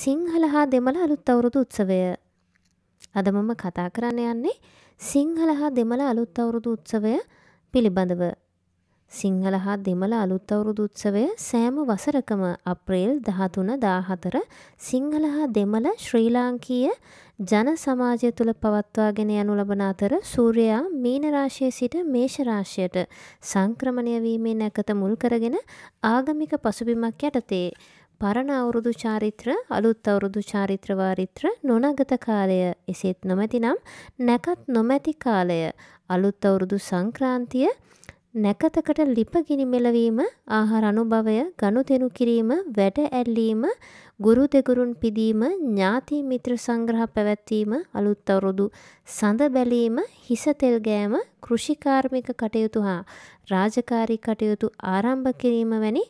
සිංහල හා දෙමළ අලුත් අවුරුදු උත්සවය. අද මම කතා කරන්න යන්නේ සිංහල හා දෙමළ අලුත් අවුරුදු උත්සවය පිළිබඳව. සිංහල හා දෙමළ අලුත් අවුරුදු උත්සවය සෑම වසරකම අප්‍රේල් 13 14 සිංහල හා දෙමළ ශ්‍රී ලාංකීය ජන සමාජය තුළ පවත්වාගෙන යනු ලබන අතර සූර්යයා මීන රාශිය සිට මේෂ රාශියට සංක්‍රමණය වීමෙන් නැකත මුල් කරගෙන ආගමික පසුබිමක් යටතේ පරණ අවුරුදු චාරිත්‍ර අලුත් අවුරුදු චාරිත්‍ර වාරිත්‍ර නොනගත කාලය එසේත් නොමැතිනම් නැකත් නොමැති කාලය අලුත් අවුරුදු සංක්‍රාන්තිය නැකතකට ලිප ගිනි මෙලවීම ආහාර අනුභවය ගනුදෙනු කිරීම වැඩ ඇල්ලීම ගුරු දෙගුරුන් පිදීම ඥාති මිත්‍ර සංග්‍රහ පැවැත්වීම අලුත් අවුරුදු සඳ බැලීම හිස තෙල් ගෑම කෘෂිකාර්මික කටයුතු හා රාජකාරී කටයුතු ආරම්භ කිරීම වැනි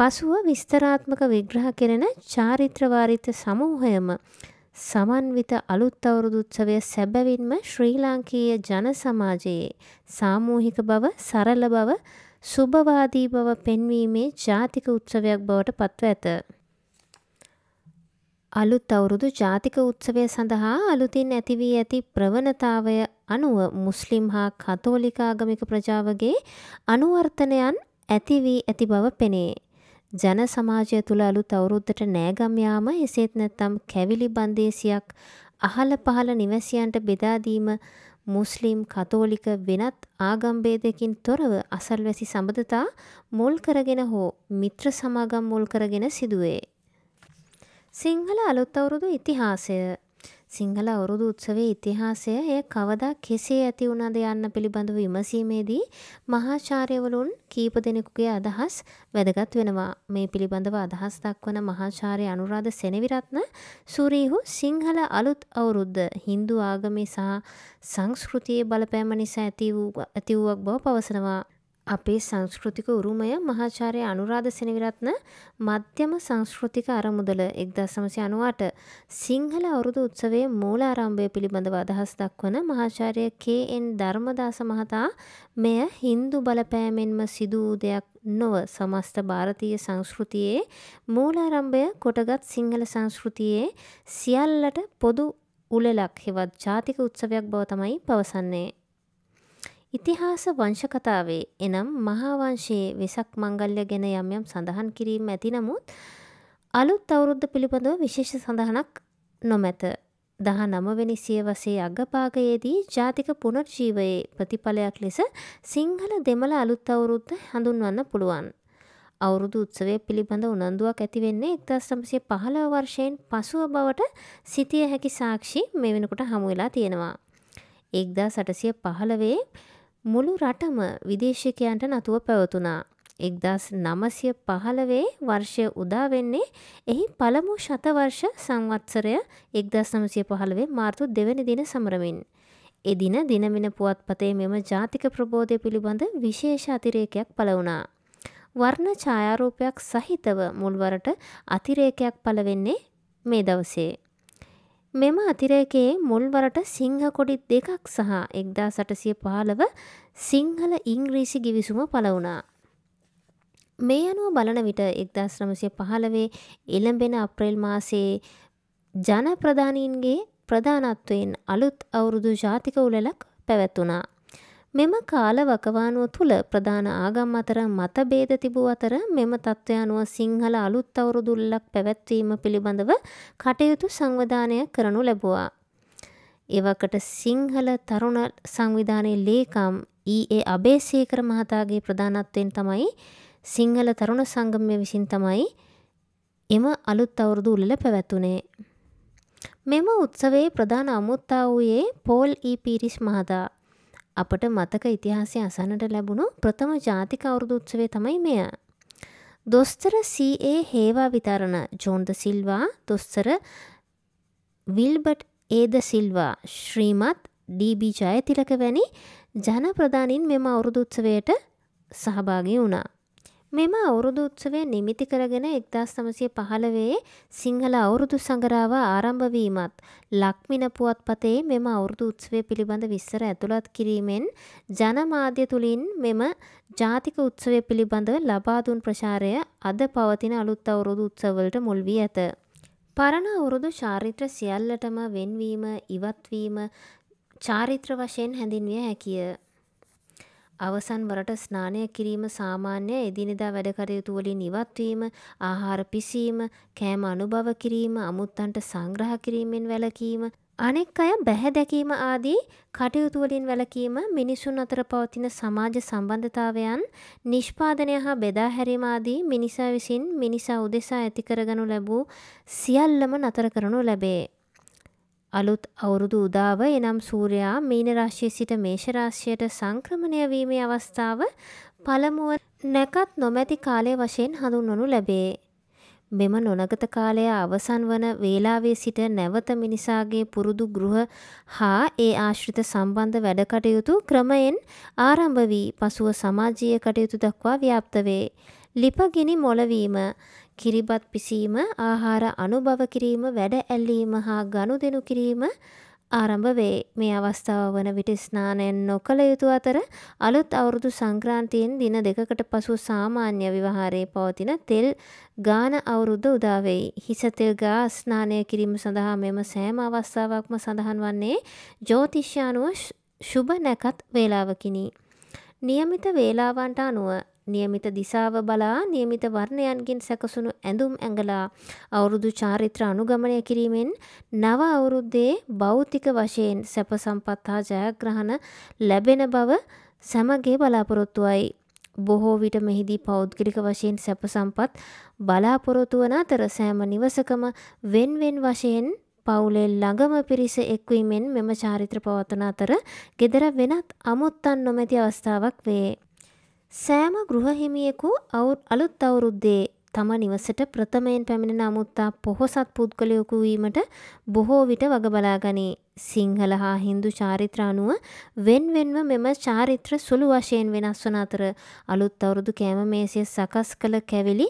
පසුව විස්තරාත්මක විග්‍රහ කෙරෙන චාරිත්‍රවාරිත සමූහයම සමන්විත අලුත් අවුරුදුත්සවය සැබැවින්ම ශ්‍රී ලාංකීය ජන සමාජයේ සාමූහික බව සරල බව සුභවාදී බව පෙන්වීමේ ජාතික උත්සවයක් බවට පත්ව ඇත. අලුත් අවුරුදු ජාතික උත්සවය සඳහා අලුතින් ඇතිවී ඇති ප්‍රවණතාවය අනුව මුස්ලිම් හා කතෝලික ආගමික ප්‍රජාවගේ අනුවර්තනයන් ඇතිවී ඇති බව පෙනේ. ජන සමාජය තුළ අලුත් අවුරුද්දට නෑගම් යාම එසේත් නැත්නම් කැවිලි බන්දේසියක් අහල පහල නිවැසියන්ට බෙදා දීම මුස්ලිම් කතෝලික වෙනත් ආගම් ભેදයකින් තොරව අසල්වැසි සම්බදතා මුල් කරගෙන හෝ මිත්‍ර සමාගම් මුල් කරගෙන සිදුවේ. සිංහල අලුත් අවුරුදු ඉතිහාසය සිංහල අවුරුදු උත්සවයේ ඉතිහාසය එය කවදා කෙසේ ඇති වුණද යන්න පිළිබඳව විමසීමේදී මහාචාර්යවරුන් කීප දෙනෙකුගේ අදහස් වැදගත් වෙනවා. මේ පිළිබඳව අදහස් දක්වන මහාචාර්ය අනුරාධ සෙනවිරත්න සූරීහු සිංහල අලුත් අවුරුද්ද Hindu ආගමේ සහ සංස්කෘතියේ බලපෑම නිසා ඇති වූ ඇති වූවක් බව පවසනවා. අපේ සංස්කෘතික උරුමය මහාචාරය අනුරාධ සෙනවිරත්න මධ්‍යම සංස්කෘතික අරමුදල එක්දස් සමසය අනුවට සිංහල අවුරුදු උත්සවේ මූල ආරම්භය පිළිබඳව අදහස් දක්වන මහාචාරය කේන් ධර්මදාස මහතා මෙය හින්දු බලපෑමෙන්ම සිදුවූ දෙයක් නොව සමස්ත භාරතීය සංස්කෘතියේ මූලාරම්භය කොටගත් සිංහල සංස්කෘතියේ සියල්ලට පොදු උලලක් හෙවත් ජාතික උත්සවයක් බව තමයි පවසන්නේ. ඉතිහාස වංශකතාවේ එනම් මහාවංශයේ වෙසක් මංගල්‍ය ගැන යම් යම් සඳහන් කිරීම ඇති නමුත් අලුත් අවුරුද්ධ පිළිබඳව විශේෂ සඳහනක් නොමැත. දහ නමවෙනි සියවසේ අගපාගයේදී ජාතික පුනර්ජීවයේ ප්‍රතිඵලයක් ලෙස සිංහල දෙමළ අලුත් අවුරුද්ධ හඳුන්වන්න පුළුවන්. අවුරුදු උත්සවය පිළිබඳ උනන්දුවක් ඇතිවෙන්නේ එක්දස් සමසය පහළ වර්ෂයෙන් පසුව බවට සිතිය හැකි සාක්ෂි මේ වෙනකොට හමුවෙලා තියෙනවා. එක්දා සටසිය පහළවේ මුළු රටම විදේශිකයන්ට නතුව පැවතුනා. එක්දස් නමසය පහළවේ වර්ෂය උදාවෙන්නේ එහි පළමු ශතවර්ෂ සංවත්සරය එක්දස් නමසය පහළවේ මාර්තු දෙවැනි දින සමරමින්. එදින දිනමින පුවත්පතේ මෙම ජාතික ප්‍රබෝධය පිළිබඳ විශේෂ අතිරේකයක් පලවුණා. වර්ණ ඡායාරූපයක් සහිතව මුල්වරට අතිරේකයක් පලවෙන්නේ මේ දවසේ. මෙම අතිරේකයේ මුල්වරට සිංහකොඩි දෙකක් සහ එක්දා සටසිය පහලව සිංහල ඉංග්‍රීසි ගිවිසුම පලවුණා. මේ අනුව බලන විට එක්දාශ්‍රමසය පහලවේ එළඹෙන අප්‍රේල් මාසයේ ජනප්‍රධානීන්ගේ ප්‍රධානත්වයෙන් අලුත් අවුරුදු ජාතික උලලක් පැවැත්වනා. මෙම කාල වකවානුව තුළ ප්‍රධාන ආගම් අතර මතභේද තිබූ අතර මෙම තත්ත්වයනුව සිංහල අලුත් අවුරුදුල්ලක් පැවැත්වීම පිළිබඳව කටයුතු සංවිධානය කරනු ලැබවා. එවකට සිංහල තරුණ සංවිධානයේ ලේකම් ඊඒ e. අබේසේකර මහතාගේ ප්‍රධානත්වයෙන් තමයි සිංහල තරුණ සංගමය විසින් තමයි එම අලුත් අවුරුදු උල්ල පැවැත්වනේ. මෙම උත්සවේ ප්‍රධාන අමුත්තා වූයේ පෝල් ඊ e. පිරිස් මහතා අපට මතක ඉතිහාසය අසනට ලැබුණු ප්‍රථම ජාතික අවුරුදු උත්සවය තමයි මෙය. දොස්තර සඒ හේවා විතරණ ජෝන්ද සිල්වා දොස්තර විල්බට් ඒද සිල්වා ශ්‍රීමත් ඩීබී ජයතිලක වැනි ජනප්‍රධානින් මෙම අවුරුදුත්සවයට සහභාගි වුණා. මෙම අවුරුදු උත්සවය නිමිති කරගෙන එක්දස් නමසය පහළවේ සිංහල අවුරුදු සඟරාව ආරම්භවීමත් ලක්මින පුවත්පතේ මෙම අවුරුදු උත්සවය පිළිබඳ විස්සර ඇතුළත් කිරීමෙන් ජනමාධ්‍ය තුළින් මෙම ජාතික උත්සවය පිළිබඳව ලබාදුන් ප්‍රචාරය අද පවතින අලුත් අවුරුදු උත්සවලට මුල් වී ඇත. පරණ අවුරුදු චාරිත්‍ර සියල්ලටම වෙන්වීම ඉවත්වීම චාරිත්‍ර වශයෙන් හැඳින්විය හැකිය. අවසන් වරට ස්නානය කිරීම සාමාන්‍ය එදිනෙදා වැඩ කටයුතු වලින් ඉවත්වීම, ආහාර පිසීම, කෑම අනුභව කිරීම, අමුත්තන්ට සංග්‍රහ කිරීමෙන් වැළකීම, අනෙක් අය බැහැ දැකීම ආදී කටයුතු වලින් වැළකීම මිනිසුන් අතර පවතින සමාජ සම්බන්ධතාවයන් නිෂ්පාදනය හා බෙදා හැරීම ආදී මිනිසා විසින් මිනිසා උදෙසා ඇති කරගනු ලැබූ සියල්ලම නතර කරනු ලැබේ. අලුත් අවුරුදු උදාව එනම් සූරයා මීන රාශිය සිට මේෂ රාශියට සංක්‍රමණය වීමේ අවස්ථාව පළමුව නැකත් නොමැති කාලය වශයෙන් හඳුන්වනු ලැබේ. මෙම නොනගත කාලය අවසන් වන වේලාවේ සිට නැවත මිනිසාගේ පුරුදු ගෘහ හා ඒ ආශ්‍රිත සම්බන්ධ වැඩකටයුතු ක්‍රමයෙන් ආරම්භ වී පසුව සමාජීය කටයුතු දක්වා ව්‍යාප්ත වේ. ලිපගිනි මොළවීම කිරිබත් පිසීම ආහාර අනුභව කිරීම වැඩ ඇල්ලීම හා ගනුදෙනු කිරීම ආරම්භ වේ මේ අවස්ථාව වන විට ස්නානයෙන් නොකළ යුතු අතර අලුත් අවුරුදු සංක්‍රාන්තියෙන් දින දෙකකට පසු සාමාන්‍ය විවහාරයේ පවතින තෙල් ගාන අවුරුද්ද උදාවෙයි. හිස තෙල් ගා ස්නානය කිරීම සඳහා මෙම සෑම අවස්ථාවක්ම සඳහන් වන්නේ ජෝතිෂ්‍ය අනුව ශුභ නැකත් වේලාවකිනි. નિયમિત වේලාවන්ට අනුව නියමිත දිසාව බලා නියමිත වර්ණයන්ගෙන් සැකසුණු ඇඳුම් ඇඟලා අවුරුදු චාරිත්‍ර අනුගමනය කිරීමෙන් නව අවුරුද්දේ භෞතික වශයෙන් සැප සම්පත් හා ජයග්‍රහණ ලැබෙන බව සමගේ බලාපොරොත්තුවයි. බොහෝ විට මෙහිදී පෞද්ගලික වශයෙන් සැප සම්පත් බලාපොරොතු වන අතර සෑම නිවසකම වෙන්වෙන් වශයෙන් පවුලේ ළඟම පිරිස එක්වීමෙන් මෙම චාරිත්‍ර පවත්වන අතර ගෙදර වෙනත් අමුත්තන් නොමැති අවස්ථාවක් වේ. සෑම ගෘහහිමියෙකු අලුත් අවුරුද්දේ තම නිවසට ප්‍රථමයෙන් පැමිණෙන අමුත්තා පොහොසත් පුද්ගලයකු වීමට බොහෝ විට වගබලා ගනී. සිංහල හා හින්දු චාරිත්‍ර අනුව වෙන්වෙන්ව මෙම චාරිත්‍ර සුළු වශයෙන් වෙනස් වන අතර අලුත් අවුරුදු කෑම මේසය සකස් කළ කැවිලි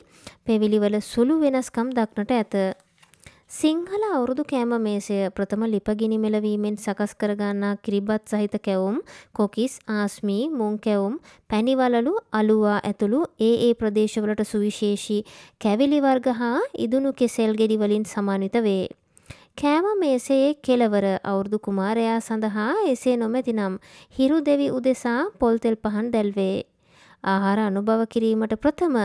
පෙවිලිවල සුළු වෙනස්කම් දක්නට ඇත. සිංහල අවුරුදු කෑම මේසය ප්‍රථම ලිපගිනි මෙලවීමෙන් සකස් කරගන්නා කිරිබත් සහිත කැවුම් කොකිස් ආස්මී මුං කැවුම් පැණිවලලු අලුවා ඇතුළු ඒ ඒ ප්‍රදේශවලට සුවිශේෂී කැවිලි වර්ග හා ඉදුණු කෙසෙල් ගෙඩි වලින් සමන්විත වේ. කෑම මේසයේ කෙලවර අවුරුදු කුමාරයා සඳහා එසේ නොමැතිනම් හිරු දෙවි උදෙසා පොල්තෙල් පහන් දැල්වේ. ආහාර අනුභව කිරීමට ප්‍රථම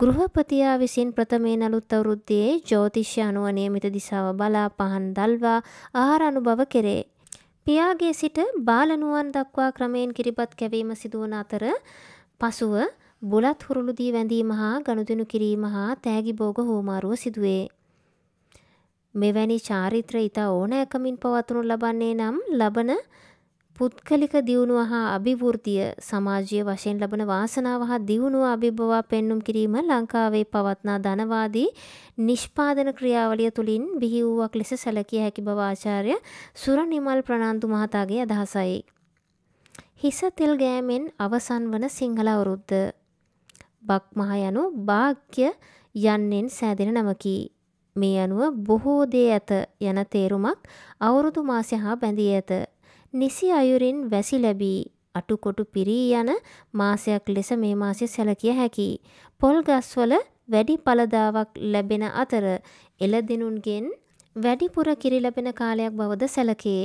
ගෘහපතියා විසින් ප්‍රථමයෙන් අලුත් අවුරුද්දේ ජ්‍යෝතිෂ්‍ය අනුව නියමිත දිසාව බලා පහන් දල්වා ආහාර අනුභව කෙරේ. පියාගේ සිට බාලනුවන් දක්වා ක්‍රමයෙන් කිරිබත් කැවීම සිදුවන අතර පසුව බුලත් හුරුළු දී වැඳීම හා ගනුදෙනු කිරීම හා තෑගි භෝග හෝමාරුව සිදුවේ. මෙවැනි චාරිත්‍ර ඉතා ඕනෑකමින් පවත්වනු ලබන්නේ නම් ලබන පුද්ගලික දියුණුව හා අභිවෘතිය සමාජය වශයෙන් ලබන වාසනාව හා දියුණුව අභිභවා පෙන්නුම් කිරීම ලංකාවේ පවත්නා ධනවාදී නිෂ්පාදන ක්‍රියාවලිය තුළින් බිහි වූවක් ලෙස සැලකිය හැකි බව ආචාර්ය සුරනිමල් ප්‍රනාන්දු මහතාගේ අදහසයි. හිස තෙල් ගෑමෙන් අවසන් වන සිංහල අවුරුද්ද. බක් මහ යනු භාග්‍ය යන්නෙන් සෑදෙන නමකි. මේ අනුව බොහෝ දේ ඇත යන තේරුමක් අවුරුදු මාසය හා බැඳී ඇත. නිසි අයුරින් වැසි ලැබී අටුකොටු පිරී යන මාසයක් ලෙස මේ මාසය සැලකිය හැකියි. පොල් ගස්වල වැඩි පළදාවක් ලැබෙන අතර එළදෙනුන්ගෙන් වැඩිපුර කිරි ලැබෙන කාලයක් බවද සැලකේ.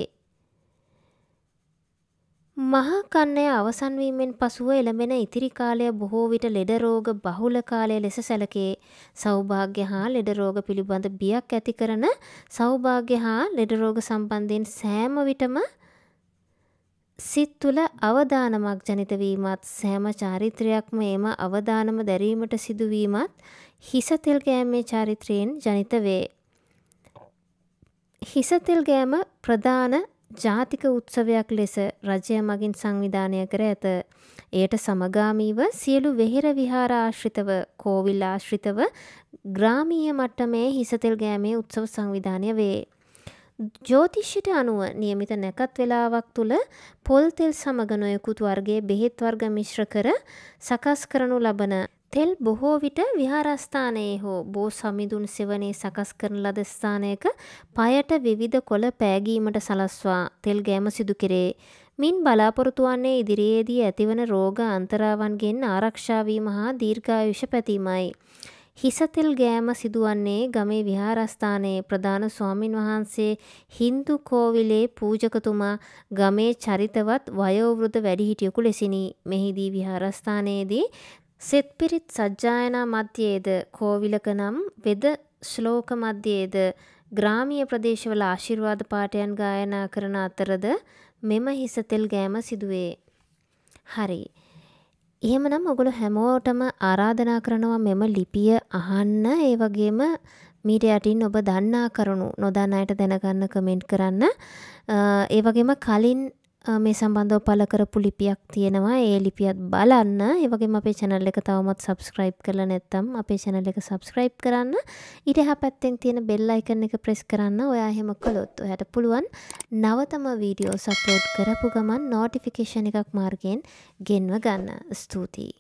මහා කන්නය අවසන් වීමෙන් පසුව එළඹෙන ඉතිරි කාලය බොහෝ විට ලෙඩ රෝග බහුල කාලය ලෙස සැලකේ. සෞභාග්‍ය හා ලෙඩ රෝග පිළිබඳ බියක් ඇති කරන සෞභාග්‍ය හා ලෙඩ රෝග සම්බන්ධයෙන් සෑම විටම සිත් තුළ අවදානමක් ජනිතවීමත් සෑම චාරිත්‍රයක්ම එම අවදානම දැරීමට සිදුවීමත් හිසතෙල් ගෑමේ චාරිත්‍රයෙන් ජනිත වේ. හිසතෙල් ගෑම ප්‍රධාන ජාතික උත්සවයක් ලෙස රජය මගින් සංවිධානය කර ඇත. එයට සමගාමීව සියලු වෙහෙර විහාර ආශ්‍රිතව කෝවිල් ආශ්‍රිතව ග්‍රාමීය මට්ටමේ හිසතෙල් ගෑමේ උත්සව සංවිධානය වේ. ජෝතිෂ්‍යයට අනුව නියමිත නැකත් වෙලාවක් තුළ පොල් තෙල් සමග නොයෙකුත් වර්ගේ බෙහෙත් වර්ග මිශ්‍ර කර සකස් කරනු ලබන තෙල් බොහෝ විට විහාරස්ථානයේ හෝ බෝ සමිඳුන් සෙවනේ සකස් කරන ලද ස්ථානයක පයට විවිධ කොළ පෑගීමට සලස්වා තෙල් ගෑම සිදු කෙරේ. මින් බලාපොරොත්තු වන්නේ ඉදිරියේදී ඇතිවන රෝග අන්තරාවන්ගෙන් ආරක්ෂා වීම හා දීර්ඝායුෂ පැතීමයි. හිසතෙල් ගෑම සිදුවන්නේ ගමේ විහාරස්ථානයේ ප්‍රධාන ස්වාමින් වහන්සේ හින්දු කෝවිලේ පූජකතුමා ගමේ චරිතවත් වයෝවෘද වැඩිහිටියෙකු ලෙසිනි. මෙහිදී විහාරස්ථානයේදී සෙත් පිරිත් සජ්ජායනා මධ්‍යයේද කෝවිලක නම් වෙද ශ්ලෝක මධ්‍යයේද ග්‍රාමීය ප්‍රදේශවල ආශිර්වාද පාඨයන් ගායනා කරන අතරද මෙම හිසතෙල් ගෑම සිදුවේ. හරි. එහෙමනම් ඔගොලු හැමෝටම ආරාධනා කරනවා මෙම ලිපිය අහන්න ඒ වගේම මීට යටින් ඔබ දන්නා කරුණු නොදන්න අයට දැනගන්න කමෙන්ට් කරන්න ඒ වගේම කලින් මේ සම්බන්ධව පල කරපු ලිපියක් තියෙනවා ඒ ලිපියත් බලන්න ඒවගේ අපේ චැනල් එක තවමත් සබස්ක්‍රයිබ් කළ නැත්තම් අපේ චැනල් එක සබස්ක්‍රයිබ් කරන්න ඉරහ පැත්තෙන් තියෙන බෙල්ල අයිකන එක ප්‍රෙස් කරන්න ඔයා හෙම කළොත් ඔයට පුළුවන් නවතම වීඩියෝ සප්ලෝඩ් කරපු ගමන් නෝටිෆිකේෂන් එකක් මාර්ගයෙන් ගෙන්ව ගන්න ස්තුතියි